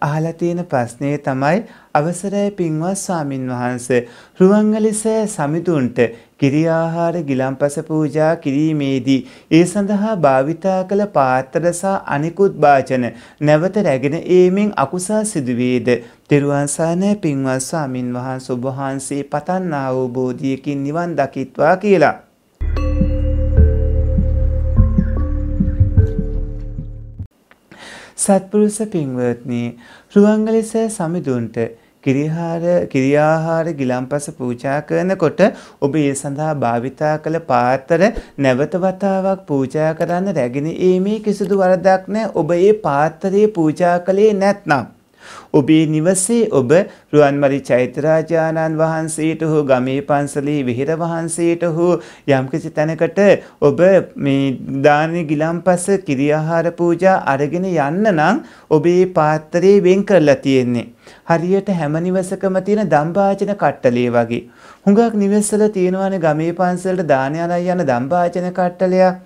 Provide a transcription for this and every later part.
අහලා තියෙන ප්‍රශ්නේ තමයි අවසරයි පින්වත් ස්වාමින් වහන්සේ රුවන්වැලිසෑය සමිඳුන්ට කිරියාහාර ගිලම්පස පූජා කිරීමේදී ඒ සඳහා භාවිතා කළ පාත්‍ර සහ අනිකුත් වාචන නැවත රැගෙන ඒමෙන් අකුසල් සිදුවේද තෙරුවන් සරණයි පින්වත් ස්වාමින් වහන්සේ ඔබ වහන්සේ පතන්නා වූ බෝධියකින් නිවන් දකිත්වා කියලා සත්පුරුෂ පින්වත්නි රුවන්ගලිස සමිඳුන්ට කිරිහාර කිරියාහාර ගිලම්පස පූජා කරනකොට ඔබ ඒ සඳහා භාවිතා කළ පාත්‍ර නැවත වතාවක් පූජා කරන්න රැගෙන ඒමේ කිසිදු වරදක් නැහැ ඔබ ඒ පාත්‍රයේ පූජා කළේ නැත්නම් ඔබේ නිවසේ ඔබ රුවන්මලි චෛත්‍යරාජානන් වහන්සේට හෝ ගමේ පන්සලේ විහෙර වහන්සේට හෝ යම්කිසි තැනකට ඔබ මේ දානි ගිලම්පස කිරියාහාර පූජා අරගෙන යන්න නම් ඔබේ පාත්‍රයේ වෙන් කරලා තියෙන්නේ. හරියට හැම නිවසකම තියෙන දම්භාජන කට්ටලේ වගේ. හුඟක් නිවෙස්සල තියෙනවානේ ගමේ පන්සලට දාන අරයි යන දම්භාජන කට්ටලයක්.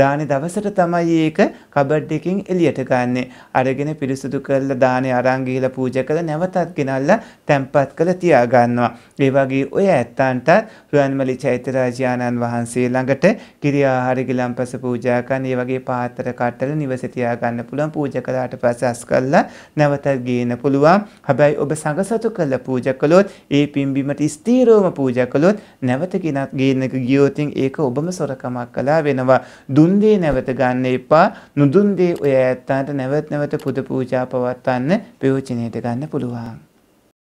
දාන දවසට තමයි ඒක කබඩ් එකකින් එළියට ගන්නෙ. අරගෙන පිරිසුදු කරලා දානේ අරන් ගිහලා පූජ කළ නැවතත් ගෙනල්ලා තැන්පත් කළ තියාගන්නවා. ඒ වගේ ඔය ඇත්තන්ටත් රුවන්මලි චෛත්‍යරාජාණන් වහන්සේ ළඟට කිරි ආහාර ගිලම්පස පූජා කරන ඒ වගේ පාත්‍ර කටල නිවසේ තියාගන්න පුළුවන් පූජ කළාට පස්සේ අස් කළා නැවතත් ගේන්න පුළුවන්. හැබැයි ඔබ සංඝසතු කළ පූජා කළොත් ඒ පිම්බීමට ස්ථීරවම පූජා කළොත් නැවත කිනත් ගේන්නක ගියොත් ඒක ඔබම සොරකමක් කළා වෙනවා. දුන් දේ නැවත ගන්න එපා. නුදුන් දේ ඔය ඇත්තන්ට නැවත නැවත පුද පූජා පවත්වන්න ප්‍රයෝජනෙ 내가 안 내보루와